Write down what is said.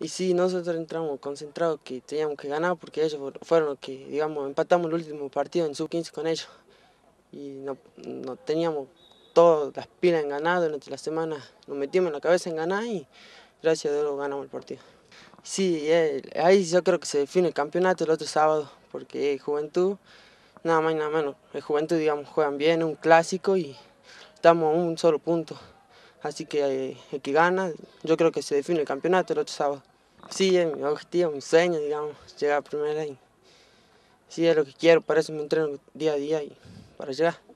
Y sí, nosotros entramos concentrados que teníamos que ganar porque ellos fueron los que, digamos, empatamos el último partido en sub-15 con ellos. Y no, teníamos todas las pilas en ganar durante la semana, nos metimos en la cabeza en ganar y gracias a Dios ganamos el partido. Sí, eh, ahí yo creo que se define el campeonato el otro sábado porque Juventud, nada más y nada menos, el Juventud, digamos, juegan bien, un clásico y estamos a un solo punto así que eh, el que gana, yo creo que se define el campeonato el otro sábado. Sí, es mi objetivo, mi sueño, digamos, llegar a primera y sí es lo que quiero, para eso me entreno día a día y para llegar.